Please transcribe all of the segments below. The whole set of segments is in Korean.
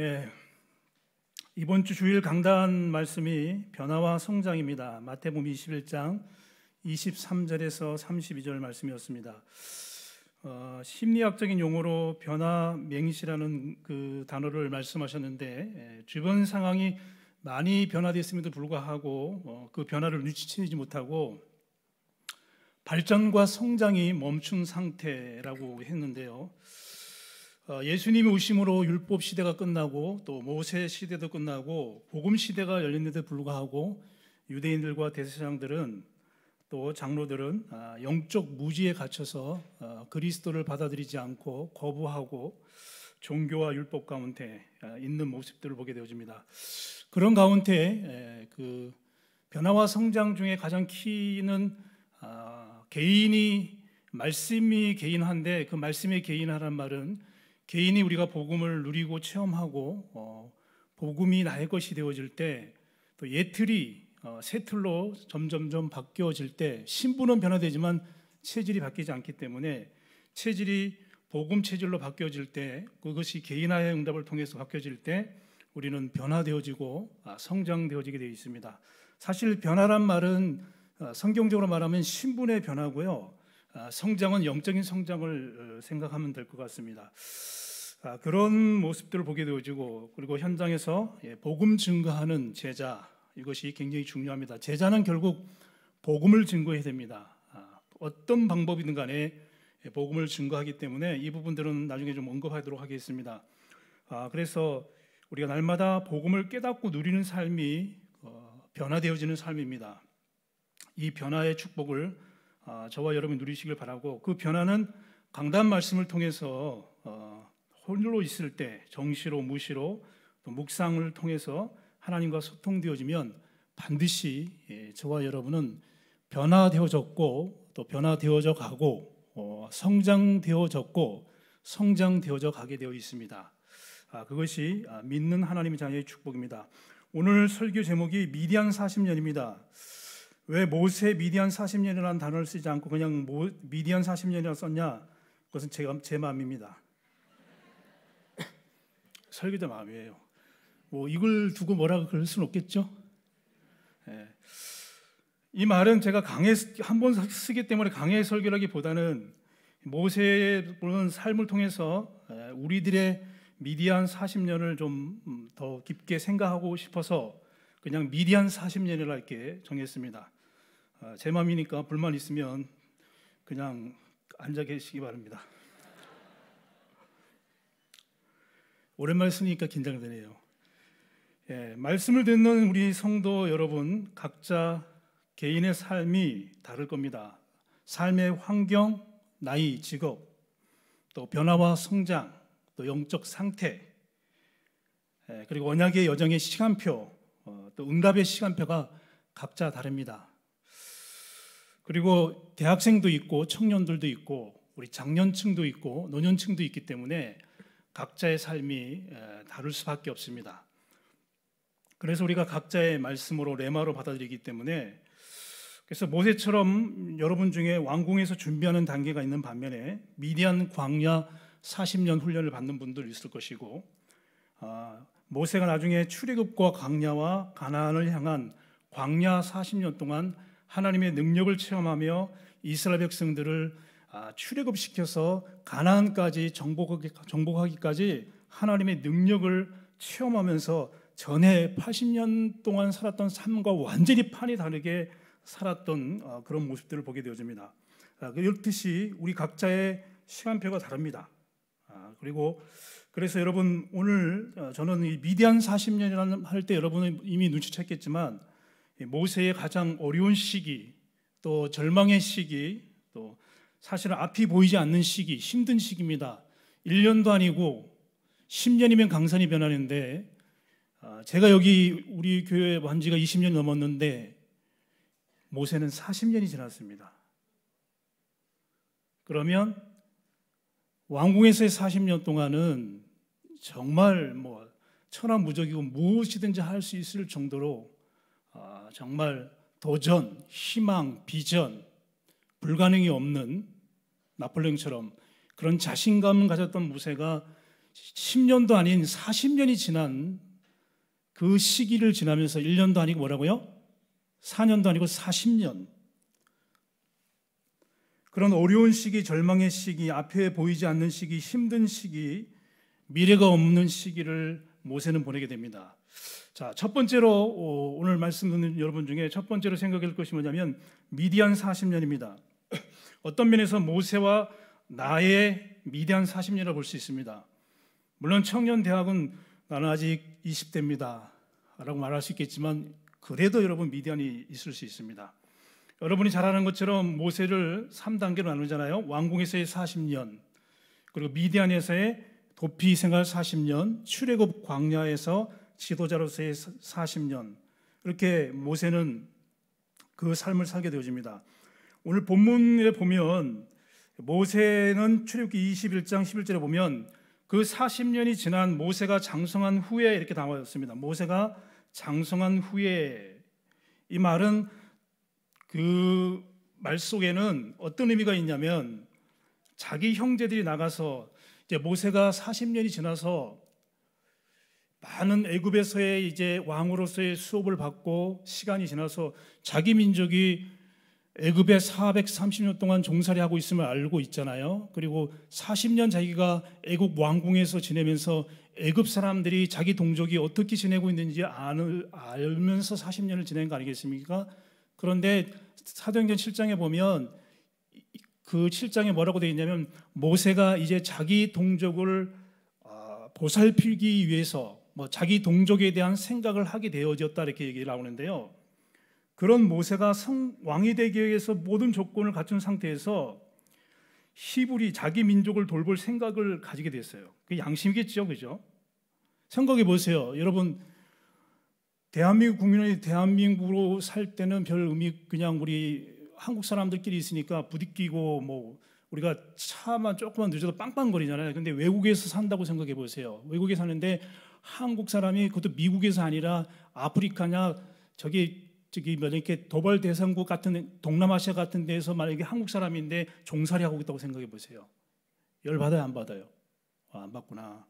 예, 이번 주 주일 강단 말씀이 변화와 성장입니다. 마태복음 21장 23절에서 32절 말씀이었습니다. 어, 심리학적인 용어로 변화 맹시라는 그 단어를 말씀하셨는데 예, 주변 상황이 많이 변화됐음에도 불구하고 어, 그 변화를 눈치채지 못하고 발전과 성장이 멈춘 상태라고 했는데요. 어, 예수님이 오심으로 율법 시대가 끝나고 또 모세 시대도 끝나고 복음 시대가 열렸는데 불구하고 유대인들과 대제사장들은 또 장로들은 아, 영적 무지에 갇혀서 어, 그리스도를 받아들이지 않고 거부하고 종교와 율법 가운데 아, 있는 모습들을 보게 되어집니다. 그런 가운데 그 변화와 성장 중에 가장 키는 아, 개인이 말씀이 개인한데 그 말씀이 개인하란 말은 개인이 우리가 복음을 누리고 체험하고 어, 복음이 나의 것이 되어질 때 또 예틀이 어, 새틀로 점점점 바뀌어질 때 신분은 변화되지만 체질이 바뀌지 않기 때문에 체질이 복음 체질로 바뀌어질 때 그것이 개인화의 응답을 통해서 바뀌어질 때 우리는 변화되어지고 아, 성장되어지게 되어 있습니다. 사실 변화란 말은 어, 성경적으로 말하면 신분의 변화고요. 아, 성장은 영적인 성장을 어, 생각하면 될 것 같습니다. 아, 그런 모습들을 보게 되어지고 그리고 현장에서 예, 복음 증거하는 제자 이것이 굉장히 중요합니다. 제자는 결국 복음을 증거해야 됩니다. 아, 어떤 방법이든 간에 예, 복음을 증거하기 때문에 이 부분들은 나중에 좀 언급하도록 하겠습니다. 그래서 우리가 날마다 복음을 깨닫고 누리는 삶이 어, 변화되어지는 삶입니다. 이 변화의 축복을 아, 저와 여러분이 누리시길 바라고 그 변화는 강단 말씀을 통해서 어, 홀로 있을 때 정시로 무시로 또 묵상을 통해서 하나님과 소통되어지면 반드시 예, 저와 여러분은 변화되어졌고 또 변화되어져 가고 어, 성장되어졌고 성장되어져 가게 되어 있습니다. 아, 그것이 아, 믿는 하나님의 자녀의 축복입니다. 오늘 설교 제목이 미디안 40년입니다. 왜 모세 미디안 40년이라는 단어를 쓰지 않고 그냥 모, 미디안 40년이라 썼냐? 그것은 제, 제 마음입니다. 설교자 마음이에요. 뭐 이걸 두고 뭐라고 그럴 수는 없겠죠. 예. 이 말은 제가 강해 한 번 쓰기 때문에 강해 설교라기보다는 모세의 물론 삶을 통해서 예, 우리들의 미디안 40년을 좀더 음, 깊게 생각하고 싶어서 그냥 미디안 40년이라 이렇게 정했습니다. 어, 제 마음이니까 불만 있으면 그냥 앉아 계시기 바랍니다. 오랜만에 쓰니까 긴장되네요. 예, 말씀을 듣는 우리 성도 여러분 각자 개인의 삶이 다를 겁니다. 삶의 환경, 나이, 직업, 또 변화와 성장, 또 영적 상태, 예, 그리고 언약의 여정의 시간표, 어, 또 응답의 시간표가 각자 다릅니다. 그리고 대학생도 있고 청년들도 있고 우리 장년층도 있고 노년층도 있기 때문에 각자의 삶이 다를 수밖에 없습니다. 그래서 우리가 각자의 말씀으로 레마로 받아들이기 때문에 그래서 모세처럼 여러분 중에 왕궁에서 준비하는 단계가 있는 반면에 미디안 광야 40년 훈련을 받는 분들 있을 것이고 아, 모세가 나중에 출애굽과 광야와 가나안을 향한 광야 40년 동안 하나님의 능력을 체험하며 이스라엘 백성들을 아, 출애굽시켜서 가나안까지 정복하기, 까지 하나님의 능력을 체험하면서 전에 80년 동안 살았던 삶과 완전히 판이 다르게 살았던 어, 그런 모습들을 보게 되어집니다. 아, 그렇듯이 우리 각자의 시간표가 다릅니다. 아, 그리고 그래서 여러분 오늘 어, 저는 이 미디안 40년이라는 할 때 여러분은 이미 눈치챘겠지만 예, 모세의 가장 어려운 시기, 또 절망의 시기, 또사실 앞이 보이지 않는 시기, 힘든 시기입니다. 1년도 아니고 10년이면 강산이 변하는데 아, 제가 여기 우리 교회 에한 지가 20년 넘었는데 모세는 40년이 지났습니다. 그러면 왕궁에서의 40년 동안은 정말 뭐 천하무적이고 무엇이든지 할 수 있을 정도로 정말 도전, 희망, 비전, 불가능이 없는 나폴레옹처럼 그런 자신감을 가졌던 무쇠가 10년도 아닌 40년이 지난 그 시기를 지나면서 1년도 아니고 뭐라고요? 4년도 아니고 40년. 그런 어려운 시기, 절망의 시기, 앞에 보이지 않는 시기, 힘든 시기, 미래가 없는 시기를 모세는 보내게 됩니다. 자, 첫 번째로 어, 오늘 말씀 듣는 여러분 중에 첫 번째로 생각할 것이 뭐냐면 미디안 40년입니다. 어떤 면에서 모세와 나의 미디안 40년이라 고볼 수 있습니다. 물론 청년 대학은 나는 아직 20대입니다. 라고 말할 수 있겠지만 그래도 여러분 미디안이 있을 수 있습니다. 여러분이 잘 아는 것처럼 모세를 3단계로 나누잖아요. 왕궁에서의 40년, 그리고 미디안에서의 도피 생활 40년, 출애굽 광야에서 지도자로서의 40년 이렇게 모세는 그 삶을 살게 되어집니다. 오늘 본문에 보면 모세는 출애굽기 21장 11절에 보면 그 40년이 지난 모세가 장성한 후에 이렇게 나와 있습니다. 모세가 장성한 후에 이 말은 그 말 속에는 어떤 의미가 있냐면 자기 형제들이 나가서 이제 모세가 40년이 지나서 많은 애굽에서의 이제 왕으로서의 수업을 받고 시간이 지나서 자기 민족이 애굽에 430년 동안 종살이 하고 있음을 알고 있잖아요. 그리고 40년 자기가 애굽 왕궁에서 지내면서 애굽 사람들이 자기 동족이 어떻게 지내고 있는지 아는, 알면서 40년을 지낸 거 아니겠습니까? 그런데 사도행전 7장에 보면 그 7장에 뭐라고 되어 있냐면 모세가 이제 자기 동족을 아, 보살피기 위해서 뭐 자기 동족에 대한 생각을 하게 되어졌다 이렇게 얘기 나오는데요. 그런 모세가 성, 왕이 되기 위해서 모든 조건을 갖춘 상태에서 히브리 자기 민족을 돌볼 생각을 가지게 됐어요. 그 양심이겠죠, 그죠? 생각해 보세요, 여러분. 대한민국 국민이 대한민국으로 살 때는 별 의미 그냥 우리 한국 사람들끼리 있으니까 부딪히고 뭐 우리가 차만 조금만 늦어도 빵빵거리잖아요. 근데 외국에서 산다고 생각해 보세요. 외국에 사는데 한국 사람이 그것도 미국에서 아니라 아프리카냐 저기 저기 뭐 이렇게 도발 대상국 같은 동남아시아 같은 데에서 만약에 한국 사람인데 종살이 하고 있다고 생각해 보세요. 열 받아요, 안 받아요? 아, 안 받구나.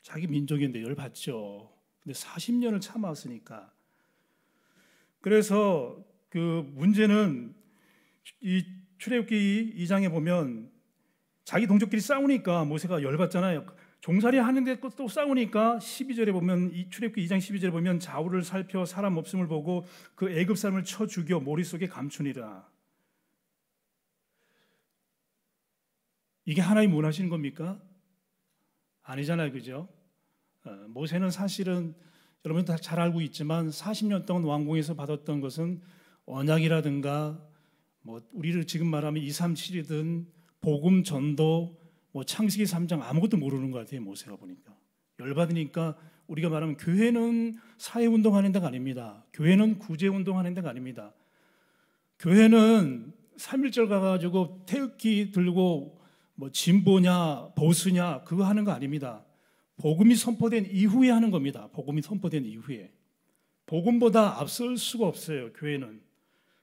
자기 민족인데 열 받죠. 근데 40년을 참았으니까. 그래서 그 문제는 이 출애굽기 2장에 보면 자기 동족끼리 싸우니까 모세가 열받잖아요. 종살이 하는데 또 싸우니까 12절에 보면 이 출애굽기 2장 12절에 보면 좌우를 살펴 사람 없음을 보고 그 애굽 사람을 쳐 죽여 머릿속에 감추니라. 이게 하나님 원하시는 겁니까? 아니잖아요. 그죠? 어, 모세는 사실은 여러분 다잘 알고 있지만 40년 동안 왕궁에서 받았던 것은 언약이라든가 뭐 우리를 지금 말하면 237이든 복음 전도 뭐 창세기 3장 아무것도 모르는 것 같아요 모세가 보니까 열받으니까 우리가 말하면 교회는 사회 운동하는 데가 아닙니다. 교회는 구제 운동하는 데가 아닙니다. 교회는 삼일절 가가지고 태극기 들고 뭐 진보냐 보수냐 그거 하는 거 아닙니다. 복음이 선포된 이후에 하는 겁니다. 복음이 선포된 이후에 복음보다 앞설 수가 없어요. 교회는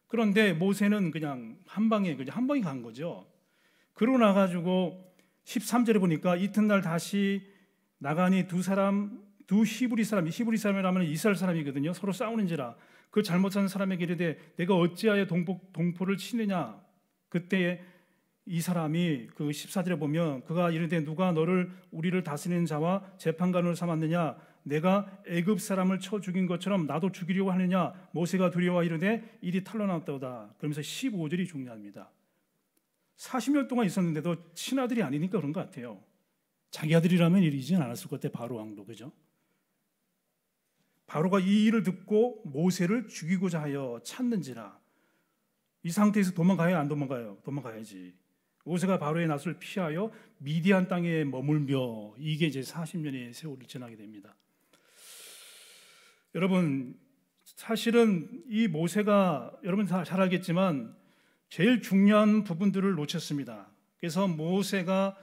그런데 모세는 그냥 한 방에 그냥 한 방에 간 거죠. 그러고 나가지고 13절에 보니까 이튿날 다시 나가니 두 사람 두 히브리 사람, 이 히브리 사람이라면 이스라엘 사람이거든요. 서로 싸우는지라 그 잘못한 사람에게 이르되 내가 어찌하여 동복, 동포를 치느냐. 그때 이 사람이 그 14절에 보면 그가 이르되 누가 너를 우리를 다스리는 자와 재판관으로 삼았느냐 내가 애굽 사람을 쳐 죽인 것처럼 나도 죽이려고 하느냐 모세가 두려워 이르되 일이 탈로났다오다 그러면서 15절이 중요합니다. 40년 동안 있었는데도 친아들이 아니니까 그런 것 같아요. 자기 아들이라면 이러진 않았을 것 같아 바로 왕도 그죠? 바로가 이 일을 듣고 모세를 죽이고자 하여 찾는지라 이 상태에서 도망가야 안 도망가요? 도망가야지. 모세가 바로의 낯을 피하여 미디안 땅에 머물며 이게 이제 40년의 세월을 지나게 됩니다. 여러분 사실은 이 모세가 여러분 잘 알겠지만 제일 중요한 부분들을 놓쳤습니다. 그래서 모세가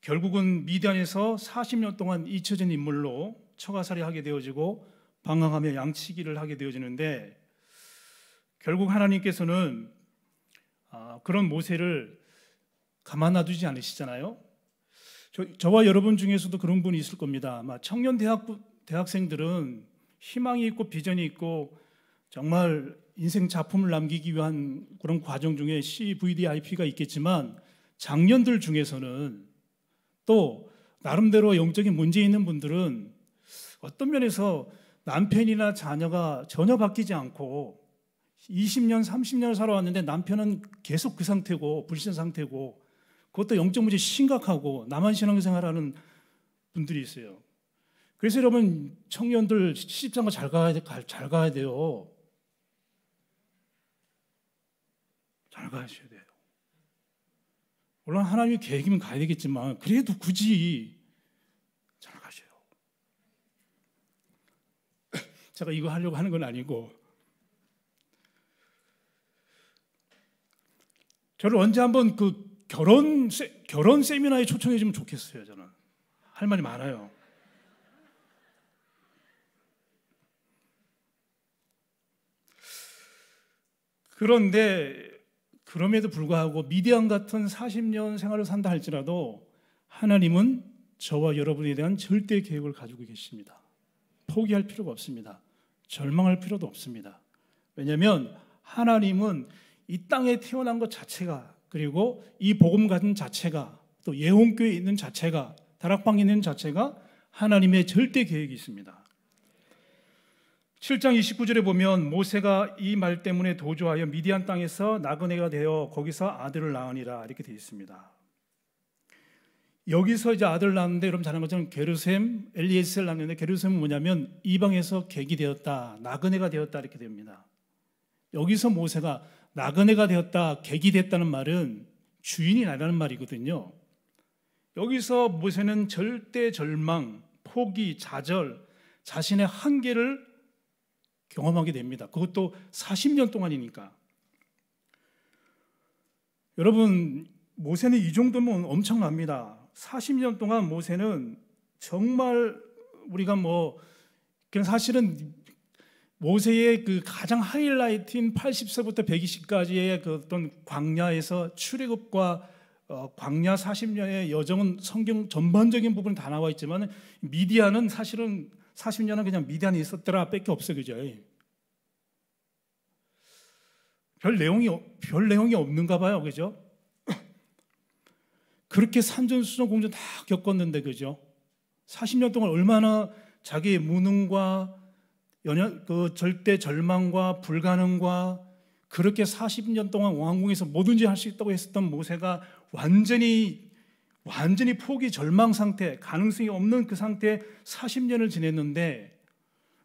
결국은 미디안에서 40년 동안 잊혀진 인물로 처가살이 하게 되어지고 방황하며 양치기를 하게 되어지는데 결국 하나님께서는 아, 그런 모세를 가만 놔두지 않으시잖아요. 저, 와 여러분 중에서도 그런 분이 있을 겁니다. 아마 청년 대학 대학생들은 희망이 있고 비전이 있고 정말 인생 작품을 남기기 위한 그런 과정 중에 CVDIP가 있겠지만 작년들 중에서는 또 나름대로 영적인 문제 있는 분들은 어떤 면에서 남편이나 자녀가 전혀 바뀌지 않고 20년, 30년을 살아왔는데 남편은 계속 그 상태고 불신 상태고 그것도 영적 문제 심각하고 남한 신앙생활하는 분들이 있어요. 그래서 여러분 청년들 시집장가 잘 가야, 잘 가야 돼요. 잘 가셔야 돼요. 물론 하나님의 계획이면 가야 되겠지만 그래도 굳이 잘 가셔요. 제가 이거 하려고 하는 건 아니고 저를 언제 한번 그 결혼 세, 결혼 세미나에 초청해 주면 좋겠어요. 저는 할 말이 많아요. 그런데 그럼에도 불구하고 미디안 같은 40년 생활을 산다 할지라도 하나님은 저와 여러분에 대한 절대 계획을 가지고 계십니다. 포기할 필요가 없습니다. 절망할 필요도 없습니다. 왜냐하면 하나님은 이 땅에 태어난 것 자체가 그리고 이 복음 가진 자체가 또 예원교에 있는 자체가 다락방에 있는 자체가 하나님의 절대 계획이 있습니다. 7장 29절에 보면 모세가 이 말 때문에 도주하여 미디안 땅에서 나그네가 되어 거기서 아들을 낳으니라 이렇게 되어 있습니다. 여기서 이제 아들 낳는데 여러분 잘아 것처럼 게르셈, 엘리에셀 낳는데 게르셈은 뭐냐면 이방에서 객이 되었다, 나그네가 되었다 이렇게 됩니다. 여기서 모세가 나그네가 되었다, 객이 됐다는 말은 주인이 나라는 말이거든요. 여기서 모세는 절대 절망, 포기, 좌절, 자신의 한계를 경험하게 됩니다. 그것도 40년 동안이니까. 여러분, 모세는 이 정도면 엄청납니다. 40년 동안 모세는 정말 우리가 뭐, 그냥 사실은 모세의 그 가장 하이라이트인 80세부터 120까지의 그 어떤 광야에서 출애굽과 어, 광야 40년의 여정은 성경 전반적인 부분 다 나와 있지만 미디아는 사실은 40년은 그냥 미단이 있었더라 밖에 없어 그죠? 별 내용이 별 내용이 없는가 봐요. 그죠? 그렇게 삼전 수전 공전 다 겪었는데 그죠? 40년 동안 얼마나 자기의 무능과 연연, 그 절대 절망과 불가능과 그렇게 40년 동안 왕궁에서 뭐든지 할 수 있다고 했었던 모세가 완전히 완전히 포기 절망 상태, 가능성이 없는 그 상태에 40년을 지냈는데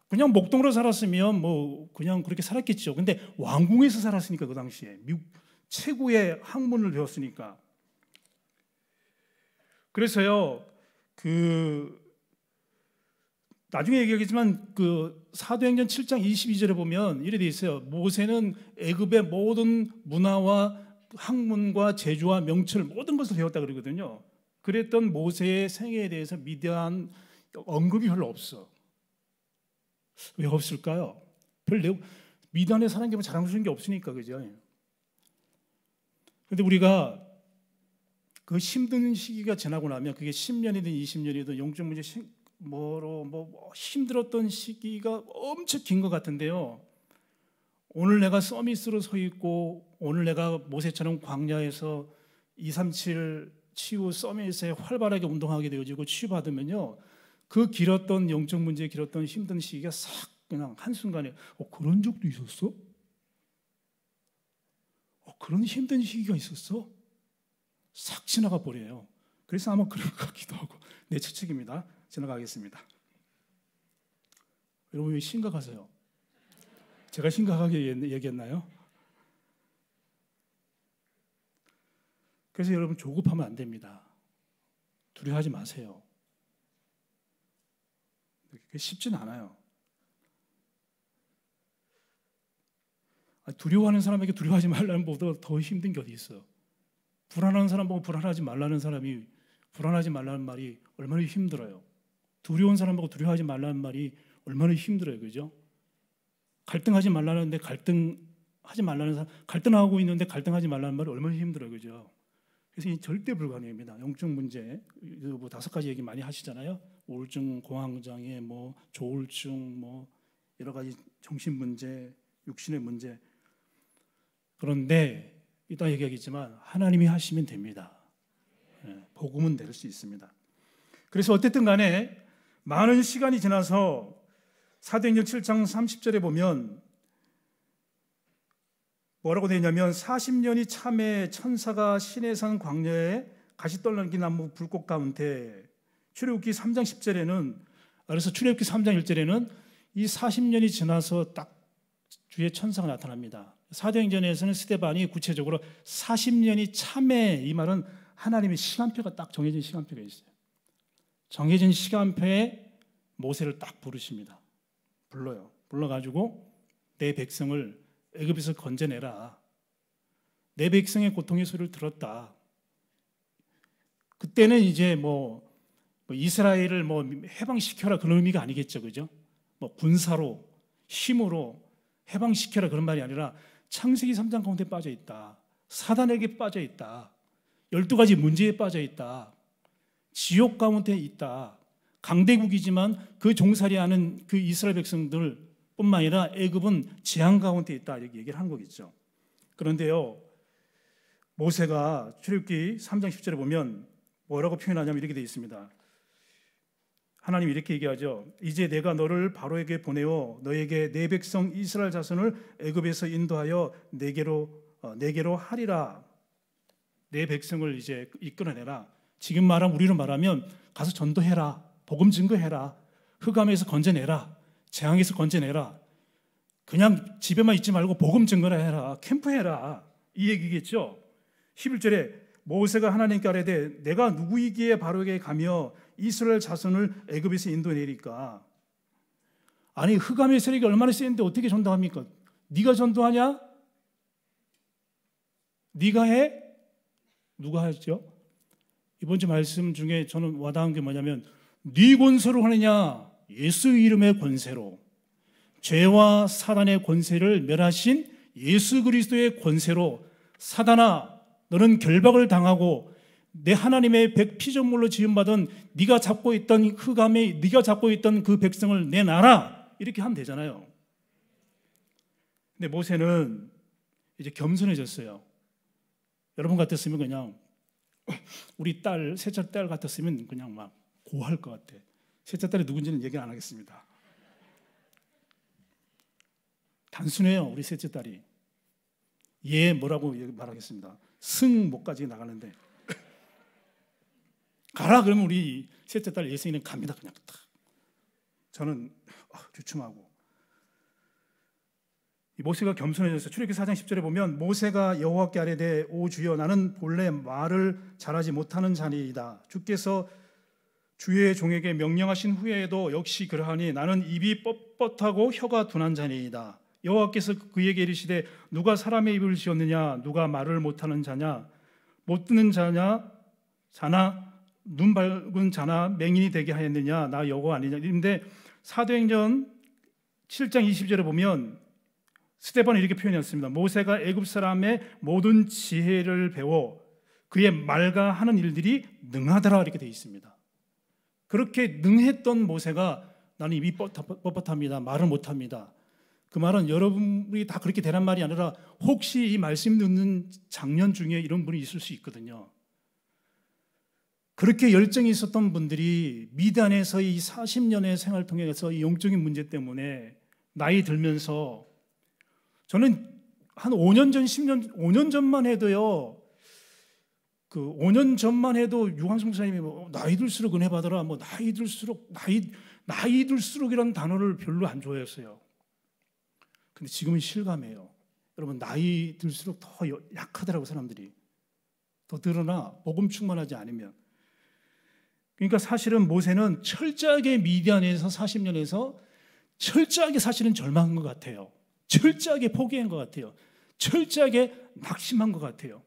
그냥 목동으로 살았으면 뭐 그냥 그렇게 살았겠죠. 근데 왕궁에서 살았으니까 그 당시에 미국 최고의 학문을 배웠으니까. 그래서요. 그 나중에 얘기하겠지만 그 사도행전 7장 22절에 보면 이래 돼 있어요. 모세는 애굽의 모든 문화와 학문과 제조와 명철 모든 것을 배웠다 그러거든요. 그랬던 모세의 생애에 대해서 미대한 언급이 별로 없어. 왜 없을까요? 별 내용, 미단의 사는 게 뭐 자랑스러운 게 없으니까 그죠? 근데 우리가 그 힘든 시기가 지나고 나면 그게 10년이든 20년이든 용적 문제 뭐로 뭐, 뭐 힘들었던 시기가 엄청 긴 것 같은데요. 오늘 내가 서밋으로 서 있고 오늘 내가 모세처럼 광야에서 237 치유 서밋에 활발하게 운동하게 되어지고 치유받으면요. 그 길었던 영적 문제에 길었던 힘든 시기가 싹 그냥 한순간에 어, 그런 적도 있었어? 어, 그런 힘든 시기가 있었어? 싹 지나가 버려요. 그래서 아마 그런 것 같기도 하고 내 네, 추측입니다. 지나가겠습니다. 여러분 왜 심각하세요? 제가 심각하게 얘기했나요? 그래서 여러분 조급하면 안 됩니다. 두려워하지 마세요. 그게 쉽진 않아요. 아, 두려워하는 사람에게 두려워하지 말라는 보다 더 힘든 게 어디 있어? 불안한 사람 보고 불안하지 말라는 사람이 불안하지 말라는 말이 얼마나 힘들어요. 두려운 사람보고 두려워하지 말라는 말이 얼마나 힘들어요, 그죠? 갈등하지 말라는데 갈등하지 말라는 사람, 갈등하고 있는데 갈등하지 말라는 말이 얼마나 힘들어요, 그죠? 그래서 이 절대 불가능입니다. 영증 문제 뭐 다섯 가지 얘기 많이 하시잖아요. 우울증, 공황장애, 뭐 조울증, 뭐 여러 가지 정신 문제, 육신의 문제. 그런데 이따 얘기하겠지만 하나님이 하시면 됩니다. 예, 복음은 될 수 있습니다. 그래서 어쨌든 간에 많은 시간이 지나서 사도행전 7장 30절에 보면 뭐라고 되냐면 40년이 참에 천사가 시내산 광야에 가시떨렁기 나무 불꽃 가운데 출애굽기 3장 10절에는 그래서 출애굽기 3장 1절에는 이 40년이 지나서 딱 주의 천사가 나타납니다. 사도행전에서는 스테반이 구체적으로 40년이 참에 이 말은 하나님의 시간표가 딱 정해진 시간표가 있어요. 정해진 시간표에 모세를 딱 부르십니다. 불러요. 불러가지고 내 백성을 애굽에서 건져내라. 내 백성의 고통의 소리를 들었다. 그때는 이제 뭐, 뭐 이스라엘을 뭐 해방시켜라 그런 의미가 아니겠죠, 그죠? 뭐 군사로 힘으로 해방시켜라 그런 말이 아니라 창세기 3장 가운데 빠져 있다. 사단에게 빠져 있다. 열두 가지 문제에 빠져 있다. 지옥 가운데 있다. 강대국이지만 그 종살이하는 그 이스라엘 백성들 뿐만 아니라 애굽은 재앙 가운데 있다 이렇게 얘기를 한 거겠죠. 그런데요. 모세가 출애굽기 3장 10절에 보면 뭐라고 표현하냐면 이렇게 되어 있습니다. 하나님이 렇게 얘기하죠. 이제 내가 너를 바로에게 보내어 너에게 내 백성 이스라엘 자손을 애굽에서 인도하여 내게로 어, 내게로 하리라. 내 백성을 이제 이끌어내라. 지금 말한 우리로 말하면 가서 전도해라. 복음 증거해라. 흑암에서 건져내라. 재앙에서 건져내라. 그냥 집에만 있지 말고 복음 증거나 해라. 캠프해라. 이 얘기겠죠. 11절에 모세가 하나님께 아뢰되 내가 누구이기에 바로에게 가며 이스라엘 자손을 애굽에서 인도내리까. 해 아니 흑암의 세력이 얼마나 세는데 어떻게 전도합니까? 네가 전도하냐? 네가 해? 누가 하죠? 이번 주 말씀 중에 저는 와닿은 게 뭐냐면 네 권세로 하느냐 예수 이름의 권세로 죄와 사단의 권세를 멸하신 예수 그리스도의 권세로 사단아 너는 결박을 당하고 내 하나님의 백피전물로 지음받은 네가 잡고 있던 흑암에 그 네가 잡고 있던 그 백성을 내놔라 이렇게 하면 되잖아요. 근데 모세는 이제 겸손해졌어요. 여러분 같았으면 그냥 우리 딸세살딸 같았으면 그냥 막 고할 것 같아. 셋째 딸이 누군지는 얘기 를안 하겠습니다. 단순해요, 우리 셋째 딸이. 얘 뭐라고 말하겠습니다. 승모까지 나가는데. 가라 그러면 우리 셋째 딸 예승이는 갑니다 그냥 저는 아, 주춤하고 모세가 겸손해져서 출애굽기 4장 10절에 보면 모세가 여호와께 아뢰되 오 주여 나는 본래 말을 잘하지 못하는 자니이다 주께서 주의 종에게 명령하신 후에도 역시 그러하니 나는 입이 뻣뻣하고 혀가 둔한 자니이다. 여호와께서 그에게 이르시되 누가 사람의 입을 지었느냐 누가 말을 못하는 자냐 못 듣는 자냐 자나 눈 밝은 자나 맹인이 되게 하였느냐 나여호 아니냐 그런데 사도행전 7장 20절에 보면 스테반이 이렇게 표현했습니다 모세가 애굽 사람의 모든 지혜를 배워 그의 말과 하는 일들이 능하더라 이렇게 되어 있습니다 그렇게 능했던 모세가 나는 입이 뻣뻣합니다. 말을 못합니다. 그 말은 여러분이 다 그렇게 되란 말이 아니라 혹시 이 말씀 듣는 작년 중에 이런 분이 있을 수 있거든요. 그렇게 열정이 있었던 분들이 미단에서 이 40년의 생활 통해서 이 영적인 문제 때문에 나이 들면서 저는 한 5년 전, 10년, 5년 전만 해도요, 그 5년 전만 해도 유광승 목사님이 뭐, 어, 뭐 나이 들수록 은혜 받으라뭐 나이 들수록 나이 나이 들수록이라는 단어를 별로 안 좋아했어요. 근데 지금은 실감해요. 여러분 나이 들수록 더 약하더라고 사람들이 더 드러나 복음 충만하지 않으면 그러니까 사실은 모세는 철저하게 미디안에서 40년에서 철저하게 사실은 절망한 것 같아요. 철저하게 포기한 것 같아요. 철저하게 낙심한 것 같아요.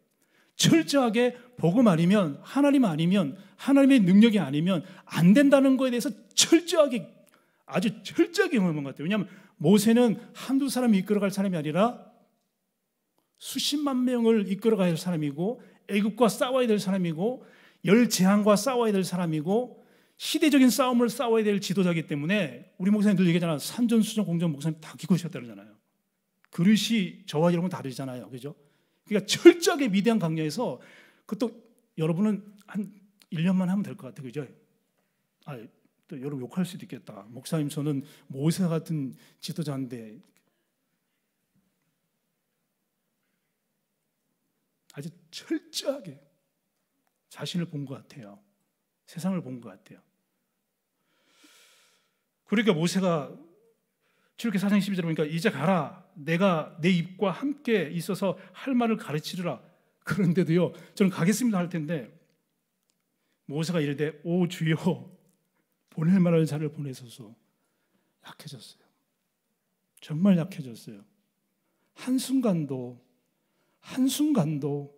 철저하게 복음 아니면 하나님 아니면 하나님의 능력이 아니면 안 된다는 거에 대해서 철저하게 아주 철저하게 경험한 것 같아요. 왜냐하면 모세는 한두 사람이 이끌어갈 사람이 아니라 수십만 명을 이끌어갈 사람이고 애굽과 싸워야 될 사람이고 열 재앙과 싸워야 될 사람이고 시대적인 싸움을 싸워야 될 지도자이기 때문에 우리 목사님 늘 얘기하잖아요. 산전수전 공전 목사님 다 겪으셨다 그러잖아요. 그릇이 저와 여러분 다르잖아요. 그죠? 그러니까 철저하게 위대한 강요에서 그것도 여러분은 한 1년만 하면 될 것 같아요. 그죠? 아, 또 여러분 욕할 수도 있겠다. 목사님 저는 모세 같은 지도자인데 아주 철저하게 자신을 본 것 같아요. 세상을 본 것 같아요. 그러니까 모세가 출애굽기 사장 12절 보니까 이제 가라 내가 내 입과 함께 있어서 할 말을 가르치리라. 그런데도요. 저는 가겠습니다 할 텐데 모세가 이르되 오 주여 보낼 만한 자를 보내소서 약해졌어요. 정말 약해졌어요. 한순간도 한순간도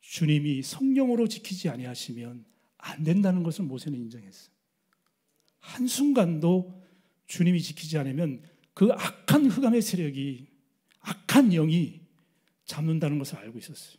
주님이 성령으로 지키지 아니하시면 안 된다는 것을 모세는 인정했어요. 한순간도 주님이 지키지 않으면 그 악한 흑암의 세력이 악한 영이 잡는다는 것을 알고 있었어요.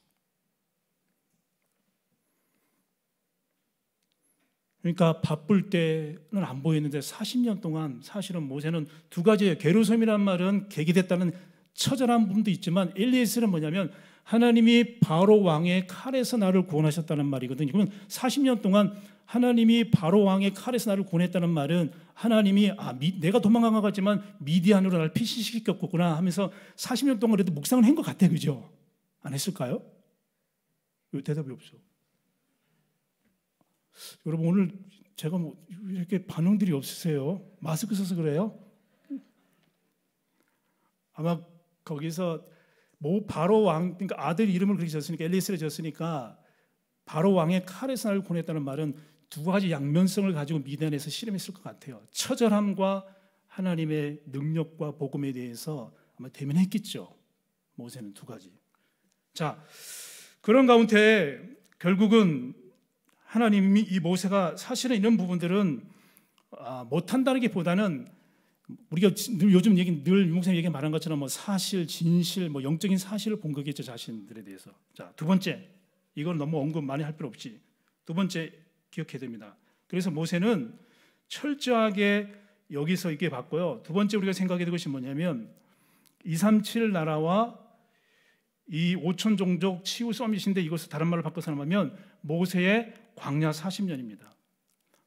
그러니까 바쁠 때는 안 보였는데 40년 동안 사실은 모세는 두가지예 게루섬이란 말은 계기됐다는 처절한 부분도 있지만 엘리에스는 뭐냐면 하나님이 바로 왕의 칼에서 나를 구원하셨다는 말이거든요. 그러면 40년 동안 하나님이 바로 왕의 칼에서 나를 구원했다는 말은 하나님이 아 미, 내가 도망간 것 같지만 미디안으로 나를 피시시켰구나 하면서 40년 동안 그래도 묵상을 한것 같아 요 그죠? 안 했을까요? 대답이 없어. 여러분 오늘 제가 뭐 이렇게 반응들이 없으세요? 마스크 써서 그래요? 아마 거기서 뭐 바로 왕 그러니까 아들 이름을 그렇게 졌으니까 엘리스를 지었으니까 바로 왕의 칼에서 나를 구했다는 말은 두 가지 양면성을 가지고 미단에서 실험했을 것 같아요. 처절함과 하나님의 능력과 복음에 대해서 아마 대면했겠죠. 모세는 두 가지. 자, 그런 가운데 결국은 하나님이 이 모세가 사실은 이런 부분들은 아, 못한다기보다는 우리가 요즘 얘기 늘 유목사님 얘기 말한 것처럼 뭐 사실, 진실, 뭐 영적인 사실을 본 거겠죠 자신들에 대해서. 자, 두 번째 이걸 너무 언급 많이 할 필요 없지. 두 번째 기억해야 됩니다. 그래서 모세는 철저하게 여기서 이게 봤고요. 두 번째 우리가 생각해야 될 것이 뭐냐면 237 나라와 이 5천 종족 치유 서이신데 이것을 다른 말로 바꿔서 말하면 모세의 광야 40년입니다.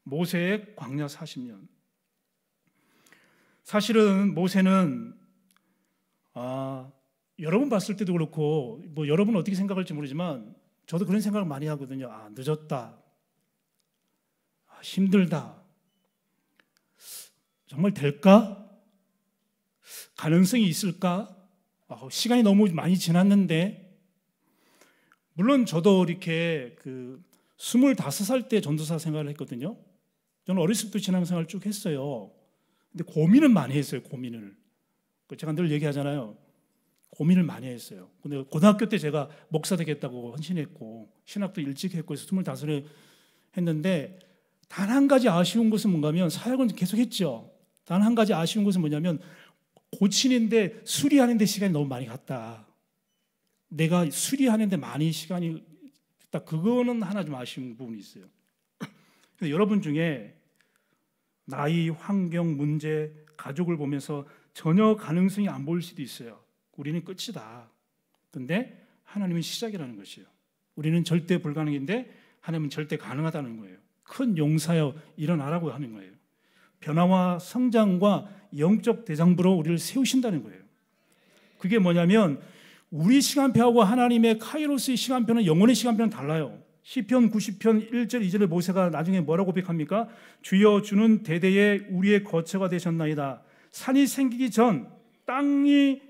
모세의 광야 40년. 사실은 모세는 아, 여러분 봤을 때도 그렇고 뭐 여러분 어떻게 생각할지 모르지만 저도 그런 생각을 많이 하거든요. 아, 늦었다. 힘들다. 정말 될까? 가능성이 있을까? 시간이 너무 많이 지났는데 물론 저도 이렇게 그 25살 때 전도사 생활을 했거든요. 저는 어렸을 때 신앙생활 쭉 했어요. 근데 고민은 많이 했어요. 고민을. 그 제가 늘 얘기하잖아요. 고민을 많이 했어요. 근데 고등학교 때 제가 목사 되겠다고 헌신했고 신학도 일찍 했고 해서 25에 했는데 단한 가지 아쉬운 것은 뭔가면 사역은 계속했죠. 단 한 가지 아쉬운 것은 뭐냐면 고치는데 수리하는데 시간이 너무 많이 갔다. 내가 수리하는데 많이 시간이 딱 그거는 하나 좀 아쉬운 부분이 있어요. 근데 여러분 중에 나이, 환경, 문제, 가족을 보면서 전혀 가능성이 안 보일 수도 있어요. 우리는 끝이다. 근데 하나님은 시작이라는 것이에요. 우리는 절대 불가능인데 하나님은 절대 가능하다는 거예요. 큰 용사여 일어나라고 하는 거예요. 변화와 성장과 영적 대장부로 우리를 세우신다는 거예요. 그게 뭐냐면 우리 시간표하고 하나님의 카이로스의 시간표는 영혼의 시간표는 달라요. 시편 90편 1절 2절에 모세가 나중에 뭐라고 백합니까? 주여 주는 대대에 우리의 거처가 되셨나이다. 산이 생기기 전 땅이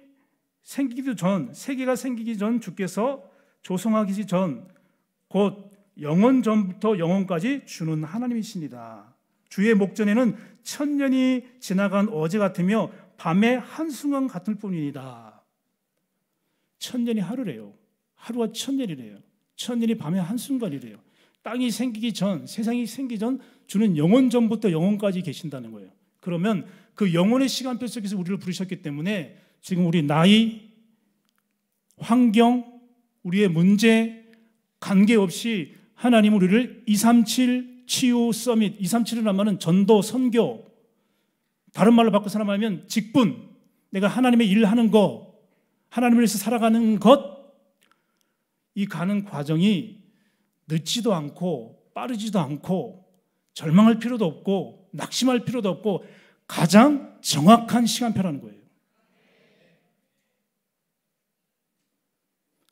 생기기 전 세계가 생기기 전 주께서 조성하기 전곧 영원 전부터 영원까지 주는 하나님이십니다. 주의 목전에는 천년이 지나간 어제 같으며 밤의 한순간 같을 뿐이다. 천년이 하루래요. 하루가 천년이래요. 천년이 밤의 한순간이래요. 땅이 생기기 전, 세상이 생기 전 주는 영원 전부터 영원까지 계신다는 거예요. 그러면 그 영원의 시간표 속에서 우리를 부르셨기 때문에 지금 우리 나이, 환경, 우리의 문제, 관계없이 하나님 우리를 237 치유 서밋, 237이란 말은 전도, 선교, 다른 말로 바꿔서 말하면 직분, 내가 하나님의 일하는 거, 하나님을 위해서 살아가는 것, 이 가는 과정이 늦지도 않고 빠르지도 않고 절망할 필요도 없고 낙심할 필요도 없고 가장 정확한 시간표라는 거예요.